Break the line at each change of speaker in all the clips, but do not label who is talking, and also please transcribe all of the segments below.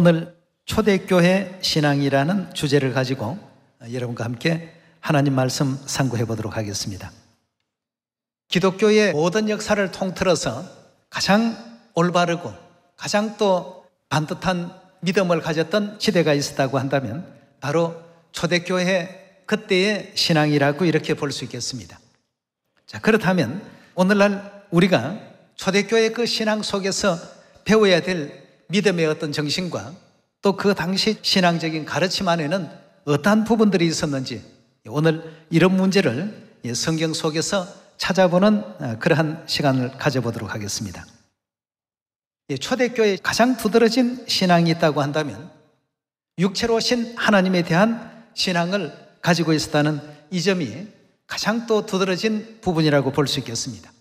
오늘 초대교회 신앙이라는 주제를 가지고 여러분과 함께 하나님 말씀 상고해 보도록 하겠습니다. 기독교의 모든 역사를 통틀어서 가장 올바르고 가장 또 반듯한 믿음을 가졌던 시대가 있었다고 한다면 바로 초대교회 그때의 신앙이라고 이렇게 볼 수 있겠습니다. 자, 그렇다면 오늘날 우리가 초대교회 그 신앙 속에서 배워야 될 믿음의 어떤 정신과 또 그 당시 신앙적인 가르침 안에는 어떠한 부분들이 있었는지 오늘 이런 문제를 성경 속에서 찾아보는 어, 그러한 시간을 가져보도록 하겠습니다. 초대교회 가장 두드러진 신앙이 있다고 한다면 육체로 오신 하나님에 대한 신앙을 가지고 있었다는 이 점이 가장 또 두드러진 부분이라고 볼 수 있겠습니다.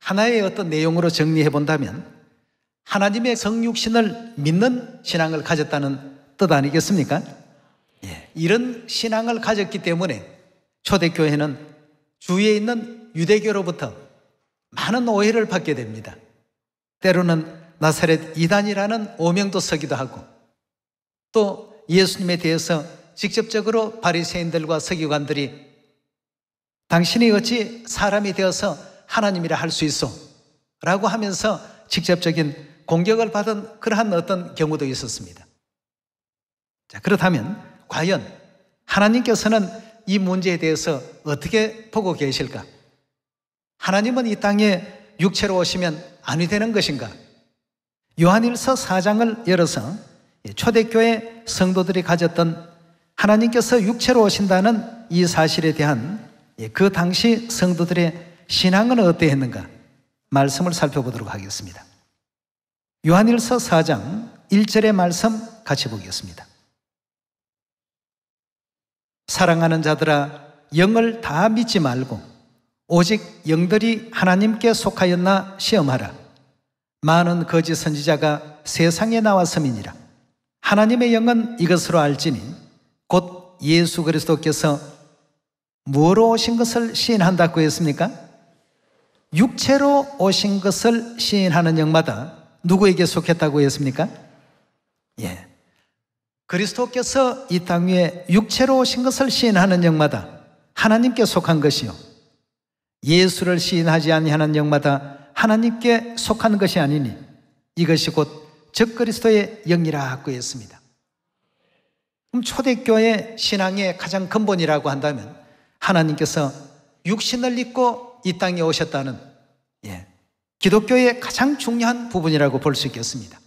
하나의 어떤 내용으로 정리해 본다면 하나님의 성육신을 믿는 신앙을 가졌다는 뜻 아니겠습니까? 예. 이런 신앙을 가졌기 때문에 초대교회는 주위에 있는 유대교로부터 많은 오해를 받게 됩니다. 때로는 나사렛 이단이라는 오명도 서기도 하고 또 예수님에 대해서 직접적으로 바리새인들과 서기관들이 당신이 어찌 사람이 되어서 하나님이라 할 수 있어? 라고 하면서 직접적인 공격을 받은 그러한 어떤 경우도 있었습니다. 자, 그렇다면 과연 하나님께서는 이 문제에 대해서 어떻게 보고 계실까? 하나님은 이 땅에 육체로 오시면 안이 되는 것인가? 요한일서 4장을 열어서 예, 초대교회 성도들이 가졌던 하나님께서 육체로 오신다는 이 사실에 대한 예, 그 당시 성도들의 신앙은 어떠는가 말씀을 살펴보도록 하겠습니다. 요한일서 4장 1절의 말씀 같이 보겠습니다. 사랑하는 자들아 영을 다 믿지 말고 오직 영들이 하나님께 속하였나 시험하라. 많은 거짓 선지자가 세상에 나왔음이니라. 하나님의 영은 이것으로 알지니 곧 예수 그리스도께서 무엇으로 오신 것을 시인한다고 했습니까? 육체로 오신 것을 시인하는 영마다 누구에게 속했다고 했습니까? 예. 그리스도께서 이 땅 위에 육체로 오신 것을 시인하는 영마다 하나님께 속한 것이요. 예수를 시인하지 아니하는 영마다 하나님께 속한 것이 아니니 이것이 곧 적그리스도의 영이라고 했습니다. 그럼 초대교회 신앙의 가장 근본이라고 한다면 하나님께서 육신을 입고 이 땅에 오셨다는 기독교의 가장 중요한 부분이라고 볼 수 있겠습니다.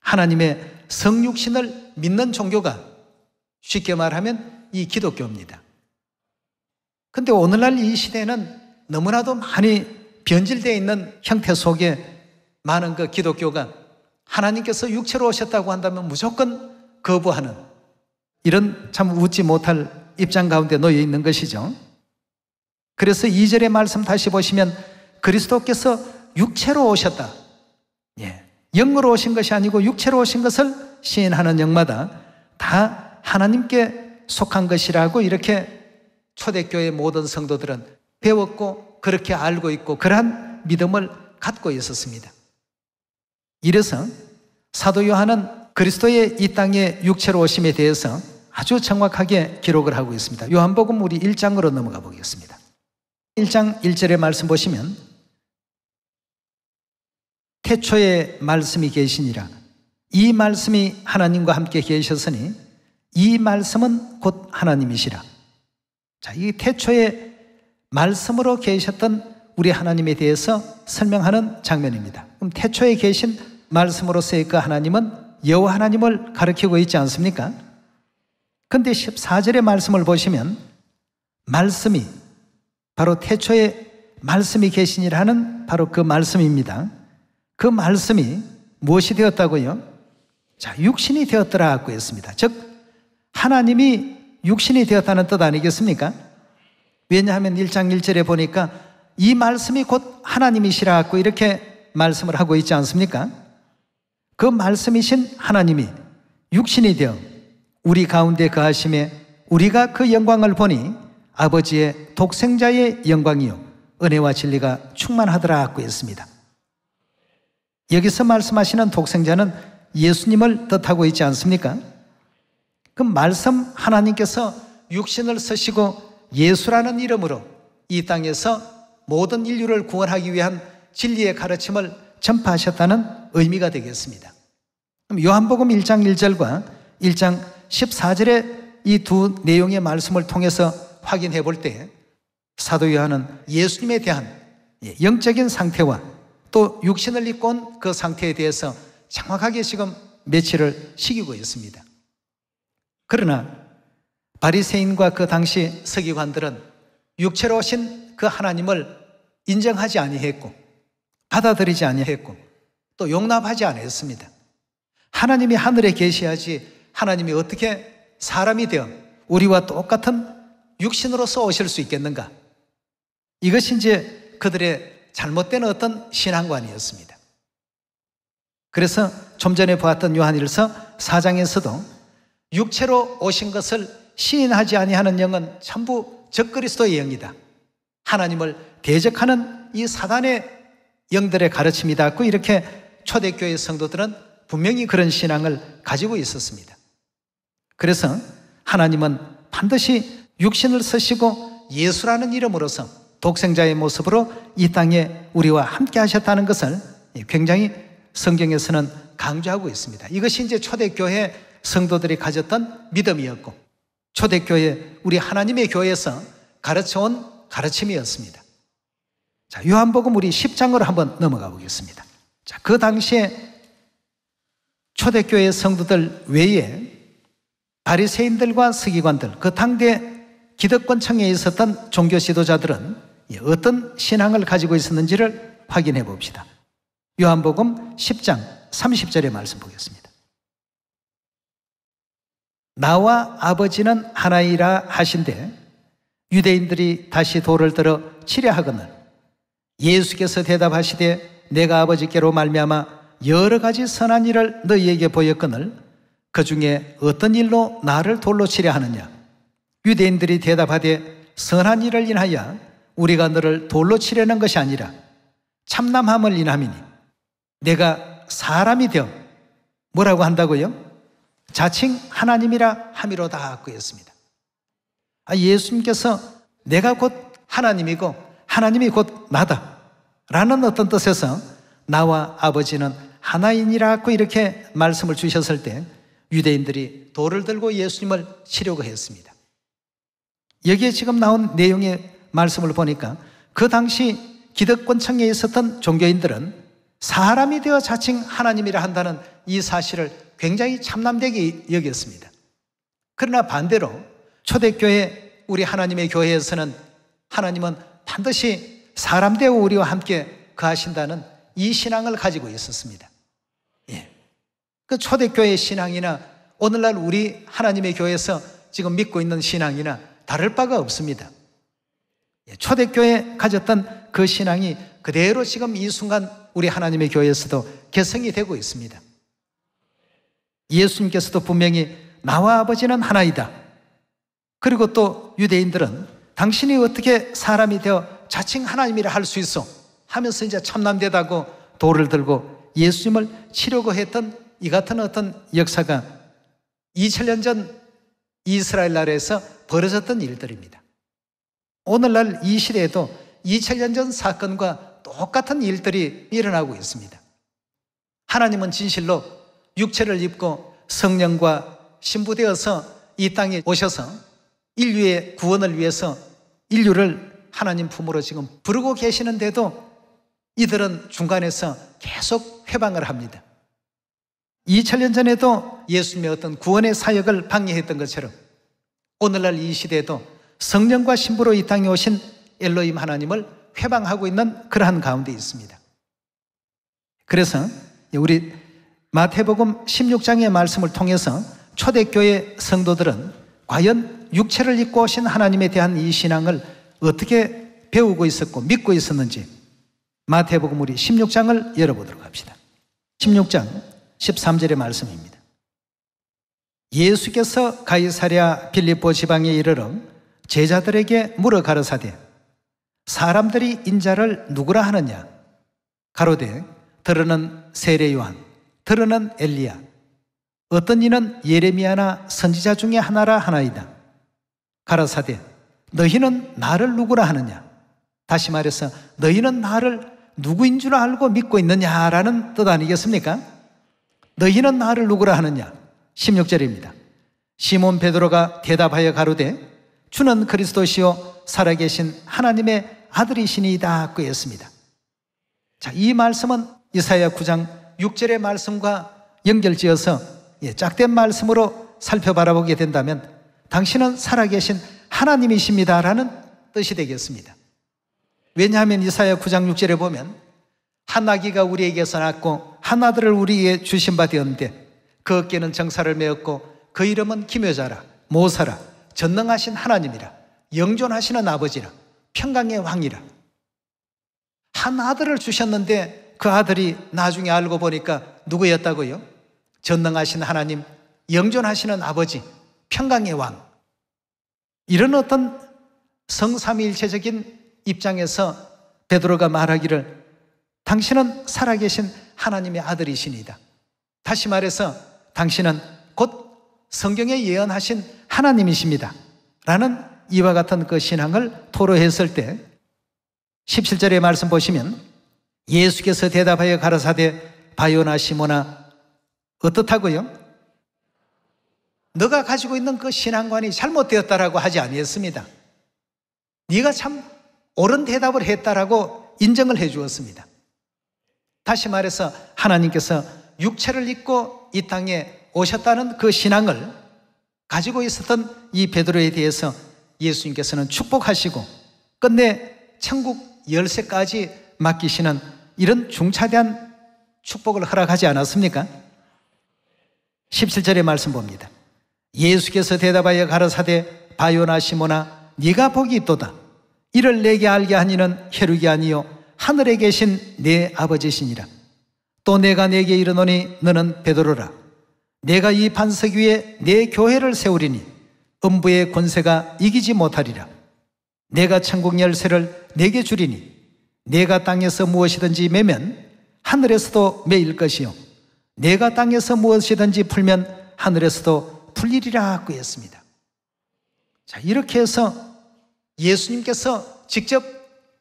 하나님의 성육신을 믿는 종교가 쉽게 말하면 이 기독교입니다. 근데 오늘날 이 시대에는 너무나도 많이 변질되어 있는 형태 속에 많은 그 기독교가 하나님께서 육체로 오셨다고 한다면 무조건 거부하는 이런 참 웃지 못할 입장 가운데 놓여 있는 것이죠. 그래서 이절의 말씀 다시 보시면 그리스도께서 육체로 오셨다. 예. 영으로 오신 것이 아니고 육체로 오신 것을 시인하는 영마다 다 하나님께 속한 것이라고 이렇게 초대교회 모든 성도들은 배웠고 그렇게 알고 있고 그러한 믿음을 갖고 있었습니다. 이래서 사도 요한은 그리스도의 이 땅의 육체로 오심에 대해서 아주 정확하게 기록을 하고 있습니다. 요한복음 우리 1장으로 넘어가 보겠습니다. 1장 1절의 말씀 보시면 태초에 말씀이 계시니라. 이 말씀이 하나님과 함께 계셨으니 이 말씀은 곧 하나님이시라. 자, 이 태초에 말씀으로 계셨던 우리 하나님에 대해서 설명하는 장면입니다. 그럼 태초에 계신 말씀으로서의 그 하나님은 여호 하나님을 가리키고 있지 않습니까? 근데 14절의 말씀을 보시면 말씀이 바로 태초에 말씀이 계시니라는 바로 그 말씀입니다. 그 말씀이 무엇이 되었다고요? 자, 육신이 되었더라고 했습니다. 즉, 하나님이 육신이 되었다는 뜻 아니겠습니까? 왜냐하면 1장 1절에 보니까 이 말씀이 곧 하나님이시라고 이렇게 말씀을 하고 있지 않습니까? 그 말씀이신 하나님이 육신이 되어 우리 가운데 그하심에 우리가 그 영광을 보니 아버지의 독생자의 영광이요 은혜와 진리가 충만하더라고 했습니다. 여기서 말씀하시는 독생자는 예수님을 뜻하고 있지 않습니까? 그 말씀 하나님께서 육신을 쓰시고 예수라는 이름으로 이 땅에서 모든 인류를 구원하기 위한 진리의 가르침을 전파하셨다는 의미가 되겠습니다. 그럼 요한복음 1장 1절과 1장 14절의 이 두 내용의 말씀을 통해서 확인해 볼 때 사도 요한은 예수님에 대한 예, 영적인 상태와 또 육신을 입고 온 그 상태에 대해서 정확하게 지금 며칠을 시키고 있습니다. 그러나 바리새인과 그 당시 서기관들은 육체로 오신 그 하나님을 인정하지 아니했고 받아들이지 아니했고 또 용납하지 않았습니다. 하나님이 하늘에 계셔야지 하나님이 어떻게 사람이 되어 우리와 똑같은 육신으로서 오실 수 있겠는가? 이것이 이제 그들의 잘못된 어떤 신앙관이었습니다. 그래서 좀 전에 보았던 요한일서 4장에서도 육체로 오신 것을 시인하지 아니하는 영은 전부 적그리스도의 영이다. 하나님을 대적하는 이 사단의 영들의 가르침이 닿고 이렇게 초대교회 성도들은 분명히 그런 신앙을 가지고 있었습니다. 그래서 하나님은 반드시 육신을 쓰시고 예수라는 이름으로서 독생자의 모습으로 이 땅에 우리와 함께 하셨다는 것을 예, 굉장히 성경에서는 강조하고 있습니다. 이것이 이제 초대교회 성도들이 가졌던 믿음이었고 초대교회 우리 하나님의 교회에서 가르쳐온 가르침이었습니다. 자, 요한복음 우리 10장으로 한번 넘어가 보겠습니다. 자, 그 당시에 초대교회 성도들 외에 바리새인들과 서기관들, 그 당대 기득권층에 있었던 종교 지도자들은 예, 어떤 신앙을 가지고 있었는지를 확인해 봅시다. 요한복음 10장 30절의 말씀 보겠습니다. 나와 아버지는 하나이라 하신데 유대인들이 다시 돌을 들어 치려 하거늘 예수께서 대답하시되 내가 아버지께로 말미암아 여러 가지 선한 일을 너희에게 보였거늘 그 중에 어떤 일로 나를 돌로 치려 하느냐 유대인들이 대답하되 선한 일을 인하여 우리가 너를 돌로 치려는 것이 아니라 참남함을 인함이니 내가 사람이 되어 뭐라고 한다고요? 자칭 하나님이라 함이로다 그였습니다. 아, 예수님께서 내가 곧 하나님이고 하나님이 곧 나다 라는 어떤 뜻에서 나와 아버지는 하나인이라고 이렇게 말씀을 주셨을 때 유대인들이 돌을 들고 예수님을 치려고 했습니다. 여기에 지금 나온 내용의 말씀을 보니까 그 당시 기득권 층에 있었던 종교인들은 사람이 되어 자칭 하나님이라 한다는 이 사실을 굉장히 참남되게 여겼습니다. 그러나 반대로 초대교회 우리 하나님의 교회에서는 하나님은 반드시 사람 되어 우리와 함께 그하신다는 이 신앙을 가지고 있었습니다. 예. 그 초대교회 신앙이나 오늘날 우리 하나님의 교회에서 지금 믿고 있는 신앙이나 다를 바가 없습니다. 예, 초대교회 가졌던 그 신앙이 그대로 지금 이 순간 우리 하나님의 교회에서도 개성이 되고 있습니다. 예수님께서도 분명히 나와 아버지는 하나이다. 그리고 또 유대인들은 당신이 어떻게 사람이 되어 자칭 하나님이라 할 수 있어 하면서 이제 참남되다고 돌을 들고 예수님을 치려고 했던 이 같은 어떤 역사가 2000년 전 이스라엘 나라에서 벌어졌던 일들입니다. 오늘날 이 시대에도 2000년 전 사건과 똑같은 일들이 일어나고 있습니다. 하나님은 진실로 육체를 입고 성령과 신부되어서 이 땅에 오셔서 인류의 구원을 위해서 인류를 하나님 품으로 지금 부르고 계시는데도 이들은 중간에서 계속 회방을 합니다. 2000년 전에도 예수님의 어떤 구원의 사역을 방해했던 것처럼 오늘날 이 시대에도 성령과 신부로 이 땅에 오신 엘로임 하나님을 회방하고 있는 그러한 가운데 있습니다. 그래서 우리 마태복음 16장의 말씀을 통해서 초대교회 성도들은 과연 육체를 입고 오신 하나님에 대한 이 신앙을 어떻게 배우고 있었고 믿고 있었는지 마태복음 우리 16장을 열어보도록 합시다. 16장 13절의 말씀입니다. 예수께서 가이사랴 빌립보 지방에 이르러 제자들에게 물어 가르사대 사람들이 인자를 누구라 하느냐 가로되 들으는 세례 요한 들으는 엘리야 어떤 이는 예레미야나 선지자 중에 하나라 하나이다 가라사대 너희는 나를 누구라 하느냐 다시 말해서 너희는 나를 누구인 줄 알고 믿고 있느냐라는 뜻 아니겠습니까? 너희는 나를 누구라 하느냐 16절입니다 시몬 베드로가 대답하여 가로되 주는 그리스도시요 살아계신 하나님의 아들이시니이다 꾀였습니다. 자, 이 말씀은 이사야 9장 6절의 말씀과 연결지어서 예, 짝된 말씀으로 살펴 바라보게 된다면 당신은 살아계신 하나님이십니다라는 뜻이 되겠습니다. 왜냐하면 이사야 9장 6절에 보면 한 아기가 우리에게서 낳고 한 아들을 우리에게 주신 바 되었는데 그 어깨는 정사를 메었고 그 이름은 기묘자라 모사라 전능하신 하나님이라 영존하시는 아버지라 평강의 왕이라 한 아들을 주셨는데 그 아들이 나중에 알고 보니까 누구였다고요? 전능하신 하나님, 영존하시는 아버지, 평강의 왕. 이런 어떤 성삼일체적인 입장에서 베드로가 말하기를 당신은 살아계신 하나님의 아들이십니다. 다시 말해서 당신은 곧 성경에 예언하신 하나님이십니다. 라는 이와 같은 그 신앙을 토로했을 때 17절의 말씀 보시면 예수께서 대답하여 가라사대 바요나 시모나 어떻다고요? 너가 가지고 있는 그 신앙관이 잘못되었다라고 하지 아니했습니다. 네가 참 옳은 대답을 했다라고 인정을 해 주었습니다. 다시 말해서 하나님께서 육체를 입고 이 땅에 오셨다는 그 신앙을 가지고 있었던 이 베드로에 대해서 예수님께서는 축복하시고 끝내 천국 열쇠까지 맡기시는 이런 중차대한 축복을 허락하지 않았습니까? 17절의 말씀 봅니다. 예수께서 대답하여 가라사대 바요나 시모나 네가 복이 있도다. 이를 내게 알게 하니는 혈육이 아니요 하늘에 계신 내 아버지시니라. 또 내가 내게 이르노니 너는 베드로라. 내가 이 반석 위에 내 교회를 세우리니 음부의 권세가 이기지 못하리라. 내가 천국 열쇠를 내게 주리니 내가 땅에서 무엇이든지 매면 하늘에서도 매일 것이요. 내가 땅에서 무엇이든지 풀면 하늘에서도 풀리리라 하고 였습니다 자, 이렇게 해서 예수님께서 직접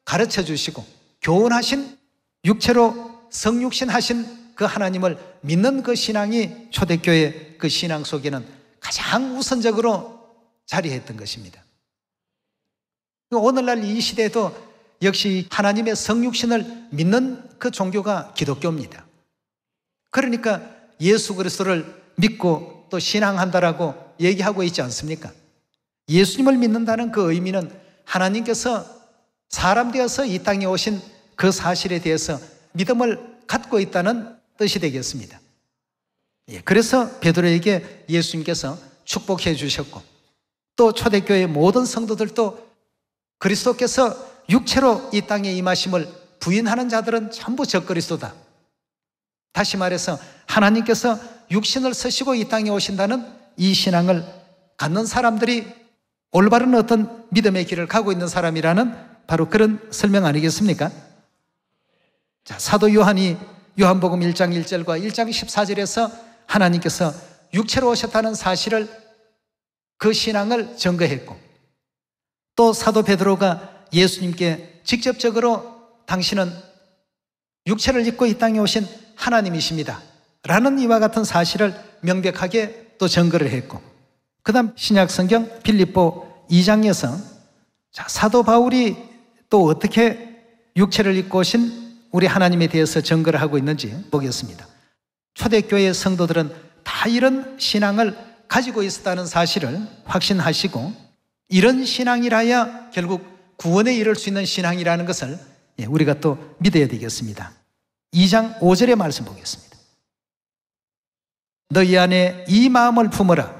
가르쳐 주시고 교훈하신 육체로 성육신 하신 그 하나님을 믿는 그 신앙이 초대교회 그 신앙 속에는 가장 우선적으로 자리했던 것입니다. 오늘날 이 시대에도 역시 하나님의 성육신을 믿는 그 종교가 기독교입니다. 그러니까 예수 그리스도를 믿고 또 신앙한다라고 얘기하고 있지 않습니까? 예수님을 믿는다는 그 의미는 하나님께서 사람 되어서 이 땅에 오신 그 사실에 대해서 믿음을 갖고 있다는 뜻이 되겠습니다. 예, 그래서 베드로에게 예수님께서 축복해 주셨고 또 초대교회 모든 성도들도 그리스도께서 육체로 이 땅에 임하심을 부인하는 자들은 전부 적그리스도다. 다시 말해서 하나님께서 육신을 쓰시고 이 땅에 오신다는 이 신앙을 갖는 사람들이 올바른 어떤 믿음의 길을 가고 있는 사람이라는 바로 그런 설명 아니겠습니까? 자, 사도 요한이 요한복음 1장 1절과 1장 14절에서 하나님께서 육체로 오셨다는 사실을 그 신앙을 증거했고 또 사도 베드로가 예수님께 직접적으로 당신은 육체를 입고 이 땅에 오신 하나님이십니다. 라는 이와 같은 사실을 명백하게 또 증거를 했고 그 다음 신약성경 빌립보 2장에서 자, 사도 바울이 또 어떻게 육체를 입고 오신 우리 하나님에 대해서 증거를 하고 있는지 보겠습니다. 초대교회 성도들은 다 이런 신앙을 가지고 있었다는 사실을 확신하시고 이런 신앙이라야 결국 구원에 이를 수 있는 신앙이라는 것을 예, 우리가 또 믿어야 되겠습니다. 2장 5절의 말씀 보겠습니다. 너희 안에 이 마음을 품어라.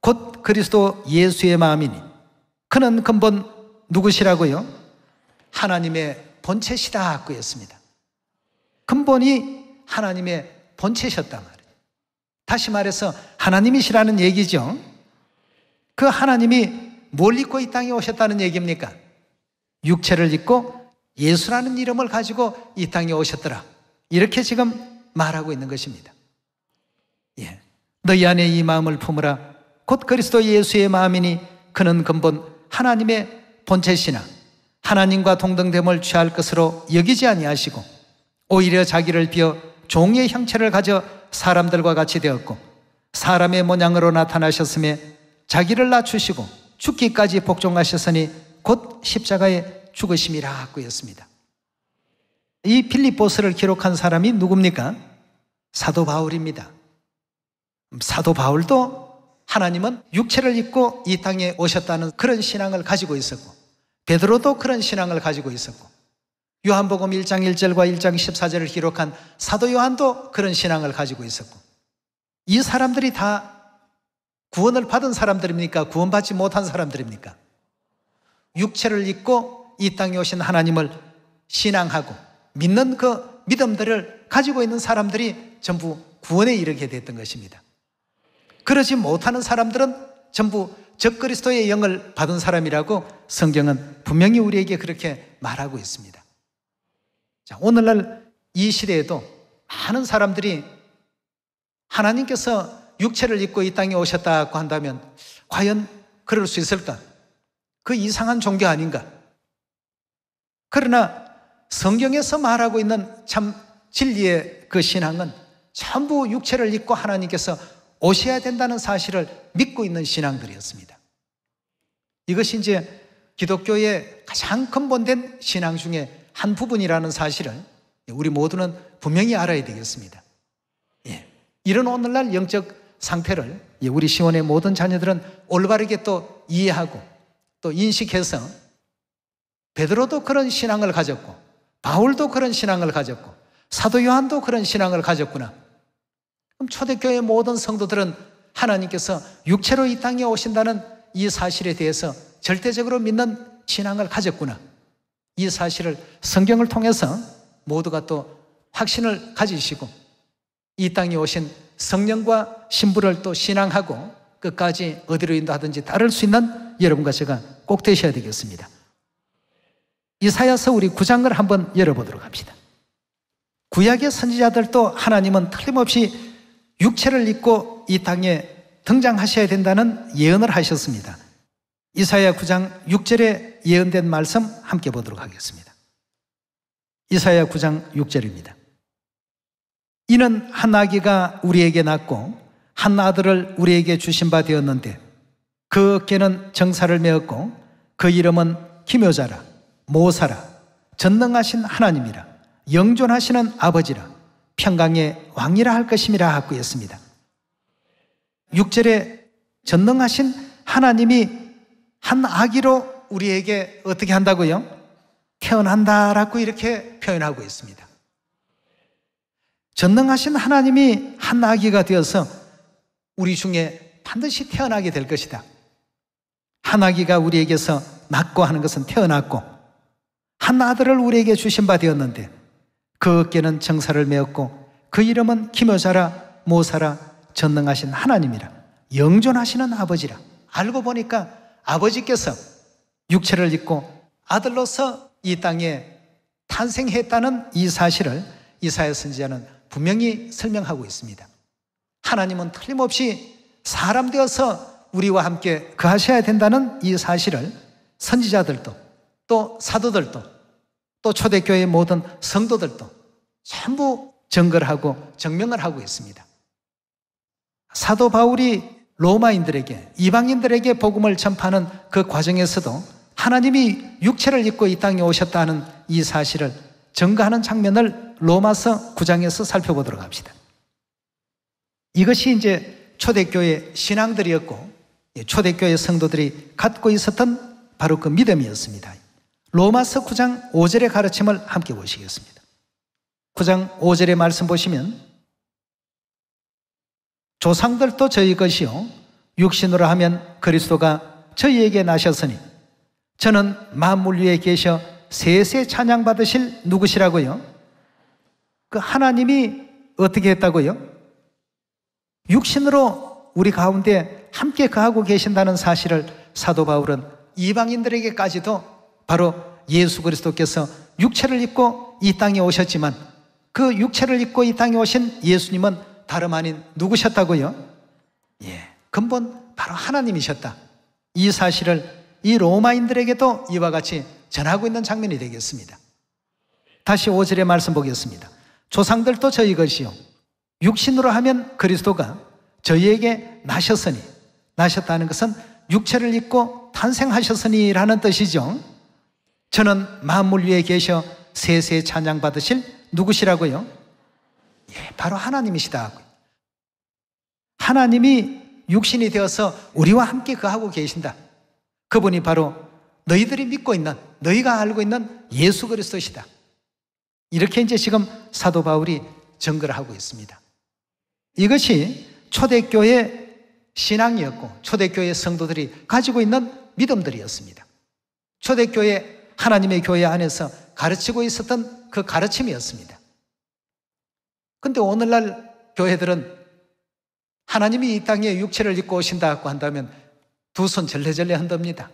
곧 그리스도 예수의 마음이니. 그는 근본 누구시라고요? 하나님의 본체시다. 그였습니다. 근본이 하나님의 본체셨단 말이에요. 다시 말해서 하나님이시라는 얘기죠. 그 하나님이 뭘 입고 이 땅에 오셨다는 얘기입니까? 육체를 입고 예수라는 이름을 가지고 이 땅에 오셨더라. 이렇게 지금 말하고 있는 것입니다. 예. 너희 안에 이 마음을 품으라. 곧 그리스도 예수의 마음이니 그는 근본 하나님의 본체시나 하나님과 동등됨을 취할 것으로 여기지 아니하시고 오히려 자기를 비어 종의 형체를 가져 사람들과 같이 되었고 사람의 모양으로 나타나셨음에 자기를 낮추시고 죽기까지 복종하셨으니 곧 십자가에 죽으심이라 하였습니다. 이 필리포스를 기록한 사람이 누굽니까? 사도 바울입니다. 사도 바울도 하나님은 육체를 입고 이 땅에 오셨다는 그런 신앙을 가지고 있었고 베드로도 그런 신앙을 가지고 있었고 요한복음 1장 1절과 1장 14절을 기록한 사도 요한도 그런 신앙을 가지고 있었고 이 사람들이 다 구원을 받은 사람들입니까? 구원받지 못한 사람들입니까? 육체를 잊고이 땅에 오신 하나님을 신앙하고 믿는 그 믿음들을 가지고 있는 사람들이 전부 구원에 이르게 됐던 것입니다. 그러지 못하는 사람들은 전부 적그리스도의 영을 받은 사람이라고 성경은 분명히 우리에게 그렇게 말하고 있습니다. 자, 오늘날 이 시대에도 많은 사람들이 하나님께서 육체를 입고 이 땅에 오셨다고 한다면 과연 그럴 수 있을까? 그 이상한 종교 아닌가? 그러나 성경에서 말하고 있는 참 진리의 그 신앙은 전부 육체를 입고 하나님께서 오셔야 된다는 사실을 믿고 있는 신앙들이었습니다. 이것이 이제 기독교의 가장 근본된 신앙 중에 한 부분이라는 사실을 우리 모두는 분명히 알아야 되겠습니다. 예. 이런 오늘날 영적 상태를 예, 우리 시원의 모든 자녀들은 올바르게 또 이해하고 또 인식해서 베드로도 그런 신앙을 가졌고 바울도 그런 신앙을 가졌고 사도 요한도 그런 신앙을 가졌구나. 그럼 초대교회 모든 성도들은 하나님께서 육체로 이 땅에 오신다는 이 사실에 대해서 절대적으로 믿는 신앙을 가졌구나. 이 사실을 성경을 통해서 모두가 또 확신을 가지시고 이 땅에 오신 성령과 신부를 또 신앙하고 끝까지 어디로 인도하든지 따를 수 있는 여러분과 제가 꼭 되셔야 되겠습니다. 이사야서 우리 9장을 한번 열어보도록 합시다. 구약의 선지자들도 하나님은 틀림없이 육체를 입고 이 땅에 등장하셔야 된다는 예언을 하셨습니다. 이사야 9장 6절에 예언된 말씀 함께 보도록 하겠습니다. 이사야 9장 6절입니다. 이는 한 아기가 우리에게 낳고 한 아들을 우리에게 주신 바 되었는데 그 어깨는 정사를 메었고 그 이름은 기묘자라 모사라 전능하신 하나님이라 영존하시는 아버지라 평강의 왕이라 할 것임이라 하고 했습니다. 6절에 전능하신 하나님이 한 아기로 우리에게 어떻게 한다고요? 태어난다라고 이렇게 표현하고 있습니다. 전능하신 하나님이 한 아기가 되어서 우리 중에 반드시 태어나게 될 것이다. 한 아기가 우리에게서 낳고 하는 것은 태어났고 한 아들을 우리에게 주신 바 되었는데 그 어깨는 정사를 메었고 그 이름은 기묘사라 모사라 전능하신 하나님이라 영존하시는 아버지라 알고 보니까 아버지께서 육체를 입고 아들로서 이 땅에 탄생했다는 이 사실을 이사야 선지자는 분명히 설명하고 있습니다. 하나님은 틀림없이 사람 되어서 우리와 함께 그하셔야 된다는 이 사실을 선지자들도 또 사도들도 또 초대교회의 모든 성도들도 전부 증거하고 증명을 하고 있습니다. 사도 바울이 로마인들에게, 이방인들에게 복음을 전파하는 그 과정에서도 하나님이 육체를 입고 이 땅에 오셨다는 이 사실을 증거하는 장면을 로마서 9장에서 살펴보도록 합시다. 이것이 이제 초대교회 신앙들이었고 예, 초대교회 성도들이 갖고 있었던 바로 그 믿음이었습니다. 로마서 9장 5절의 가르침을 함께 보시겠습니다. 9장 5절의 말씀 보시면 조상들도 저희 것이요. 육신으로 하면 그리스도가 저희에게 나셨으니 저는 만물 위에 계셔 세세 찬양 받으실 누구시라고요? 그 하나님이 어떻게 했다고요? 육신으로 우리 가운데 함께 그하고 계신다는 사실을 사도 바울은 이방인들에게까지도 바로 예수 그리스도께서 육체를 입고 이 땅에 오셨지만 그 육체를 입고 이 땅에 오신 예수님은 다름 아닌 누구셨다고요? 예. 근본 바로 하나님이셨다. 이 사실을 이 로마인들에게도 이와 같이 전하고 있는 장면이 되겠습니다. 다시 5절의 말씀 보겠습니다. 조상들도 저희 것이요. 육신으로 하면 그리스도가 저희에게 나셨으니, 나셨다는 것은 육체를 입고 탄생하셨으니라는 뜻이죠. 저는 만물 위에 계셔 세세 찬양 받으실 누구시라고요? 바로 하나님이시다. 하나님이 육신이 되어서 우리와 함께 그하고 계신다. 그분이 바로 너희들이 믿고 있는, 너희가 알고 있는 예수 그리스도시다. 이렇게 이제 지금 사도 바울이 증거를 하고 있습니다. 이것이 초대교회 신앙이었고 초대교회 성도들이 가지고 있는 믿음들이었습니다. 초대교회 하나님의 교회 안에서 가르치고 있었던 그 가르침이었습니다. 근데 오늘날 교회들은 하나님이 이 땅에 육체를 입고 오신다고 한다면 두 손 절레절레 한답니다.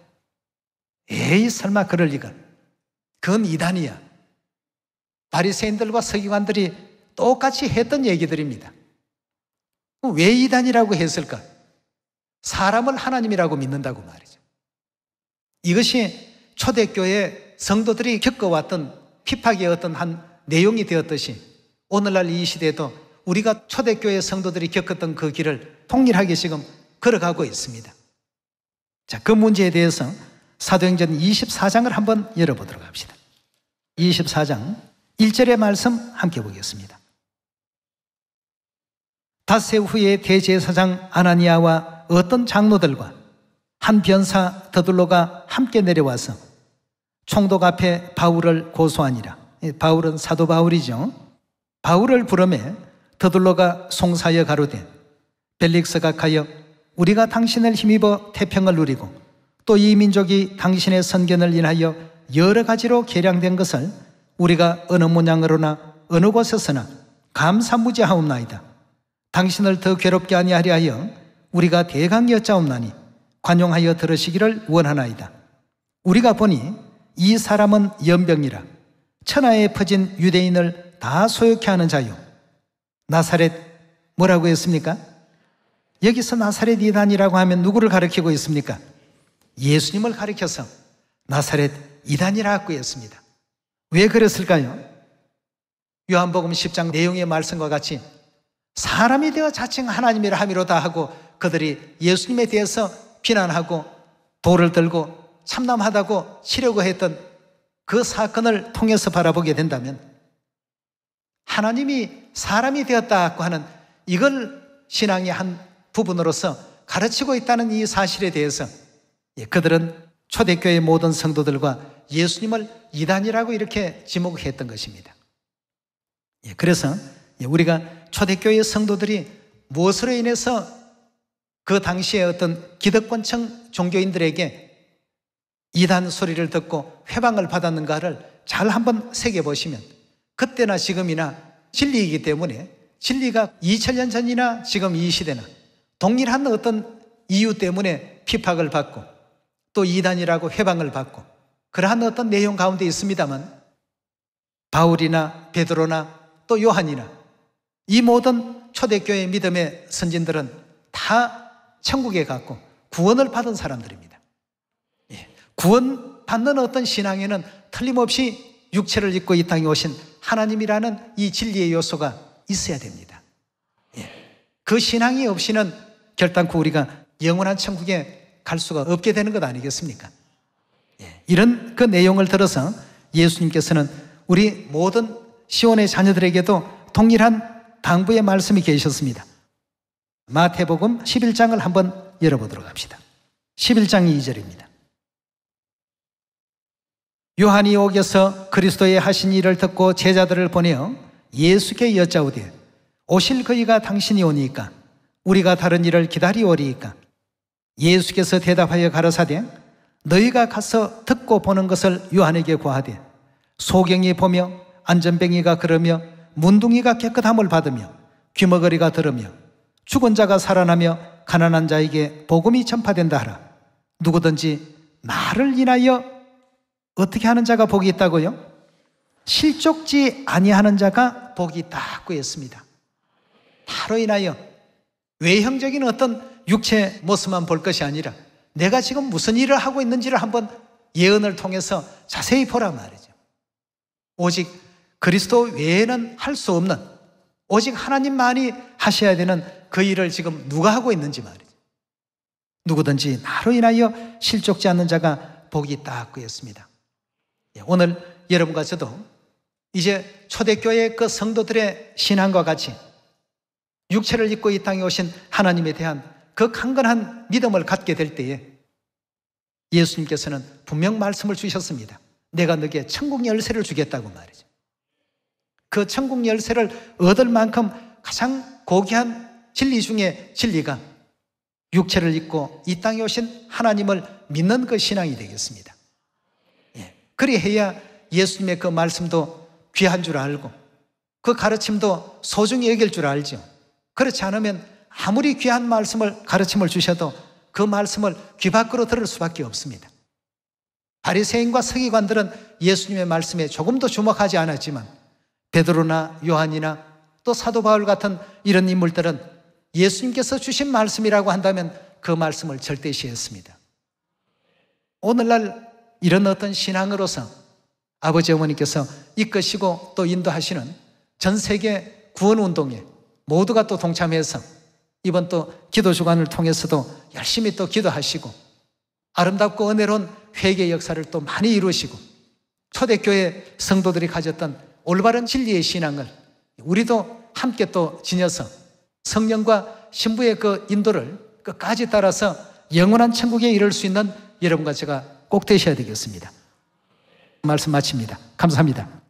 에이 설마 그럴 리가. 그건 이단이야. 바리새인들과 서기관들이 똑같이 했던 얘기들입니다. 왜 이단이라고 했을까? 사람을 하나님이라고 믿는다고 말이죠. 이것이 초대교회 성도들이 겪어왔던 핍박의 어떤 한 내용이 되었듯이 오늘날 이 시대에도 우리가 초대교회 성도들이 겪었던 그 길을 통일하게 지금 걸어가고 있습니다. 자, 그 문제에 대해서 사도행전 24장을 한번 열어보도록 합시다. 24장 1절의 말씀 함께 보겠습니다. 다새 후에 대제사장 아나니아와 어떤 장로들과 한 변사 더둘로가 함께 내려와서 총독 앞에 바울을 고소하니라. 예, 바울은 사도 바울이죠. 바울을 부르매 더둘러가 송사여 가로되 벨릭스가 가여 우리가 당신을 힘입어 태평을 누리고 또 이 민족이 당신의 선견을 인하여 여러 가지로 계량된 것을 우리가 어느 문양으로나 어느 곳에서나 감사무지하옵나이다. 당신을 더 괴롭게 아니하리 하여 우리가 대강 여짜옵나니 관용하여 들으시기를 원하나이다. 우리가 보니 이 사람은 연병이라 천하에 퍼진 유대인을 다 소유케 하는 자요. 나사렛 뭐라고 했습니까? 여기서 나사렛 이단이라고 하면 누구를 가리키고 있습니까? 예수님을 가리켜서 나사렛 이단이라고 했습니다. 왜 그랬을까요? 요한복음 10장 내용의 말씀과 같이 사람이 되어 자칭 하나님이라 함이로다 하고 그들이 예수님에 대해서 비난하고 돌을 들고 참남하다고 치려고 했던 그 사건을 통해서 바라보게 된다면 하나님이 사람이 되었다고 하는 이걸 신앙의 한 부분으로서 가르치고 있다는 이 사실에 대해서 예, 그들은 초대교회 모든 성도들과 예수님을 이단이라고 이렇게 지목했던 것입니다. 예, 그래서 예, 우리가 초대교회 성도들이 무엇으로 인해서 그 당시에 어떤 기득권층 종교인들에게 이단 소리를 듣고 회방을 받았는가를 잘 한번 새겨보시면 그때나 지금이나 진리이기 때문에 진리가 2000년 전이나 지금 이 시대나 동일한 어떤 이유 때문에 핍박을 받고 또 이단이라고 해방을 받고 그러한 어떤 내용 가운데 있습니다만 바울이나 베드로나 또 요한이나 이 모든 초대교회 믿음의 선진들은 다 천국에 갔고 구원을 받은 사람들입니다. 예, 구원 받는 어떤 신앙에는 틀림없이 육체를 입고 이 땅에 오신 하나님이라는 이 진리의 요소가 있어야 됩니다. 예. 그 신앙이 없이는 결단코 우리가 영원한 천국에 갈 수가 없게 되는 것 아니겠습니까? 예. 이런 그 내용을 들어서 예수님께서는 우리 모든 시온의 자녀들에게도 동일한 당부의 말씀이 계셨습니다. 마태복음 11장을 한번 열어보도록 합시다. 11장 2절입니다. 요한이 옥에서 그리스도의 하신 일을 듣고 제자들을 보내어 예수께 여짜오되 오실 그이가 당신이 오니까 우리가 다른 일을 기다리오리이까 예수께서 대답하여 가라사대 너희가 가서 듣고 보는 것을 요한에게 구하되 소경이 보며 안전뱅이가 그러며 문둥이가 깨끗함을 받으며 귀머거리가 들으며 죽은 자가 살아나며 가난한 자에게 복음이 전파된다 하라 누구든지 말을 인하여 어떻게 하는 자가 복이 있다고요? 실족지 아니하는 자가 복이 있다 했습니다. 바로 인하여 외형적인 어떤 육체 모습만 볼 것이 아니라 내가 지금 무슨 일을 하고 있는지를 한번 예언을 통해서 자세히 보라 말이죠. 오직 그리스도 외에는 할 수 없는 오직 하나님만이 하셔야 되는 그 일을 지금 누가 하고 있는지 말이죠. 누구든지 나로 인하여 실족지 않는 자가 복이 있다 하습니다 예, 오늘 여러분과 저도 이제 초대교회 그 성도들의 신앙과 같이 육체를 입고 이 땅에 오신 하나님에 대한 그 강건한 믿음을 갖게 될 때에 예수님께서는 분명 말씀을 주셨습니다. 내가 너에게 천국 열쇠를 주겠다고 말이죠. 그 천국 열쇠를 얻을 만큼 가장 고귀한 진리 중에 진리가 육체를 입고 이 땅에 오신 하나님을 믿는 그 신앙이 되겠습니다. 그리해야 예수님의 그 말씀도 귀한 줄 알고 그 가르침도 소중히 여길 줄 알죠. 그렇지 않으면 아무리 귀한 말씀을 가르침을 주셔도 그 말씀을 귀 밖으로 들을 수밖에 없습니다. 바리새인과 서기관들은 예수님의 말씀에 조금도 주목하지 않았지만 베드로나 요한이나 또 사도 바울 같은 이런 인물들은 예수님께서 주신 말씀이라고 한다면 그 말씀을 절대시했습니다. 오늘날 이런 어떤 신앙으로서 아버지 어머니께서 이끄시고 또 인도하시는 전 세계 구원 운동에 모두가 또 동참해서 이번 또 기도 주간을 통해서도 열심히 또 기도하시고 아름답고 은혜로운 회개 역사를 또 많이 이루시고 초대교회 성도들이 가졌던 올바른 진리의 신앙을 우리도 함께 또 지녀서 성령과 신부의 그 인도를 끝까지 따라서 영원한 천국에 이를 수 있는 여러분과 제가 꼭 되셔야 되겠습니다. 말씀 마칩니다. 감사합니다.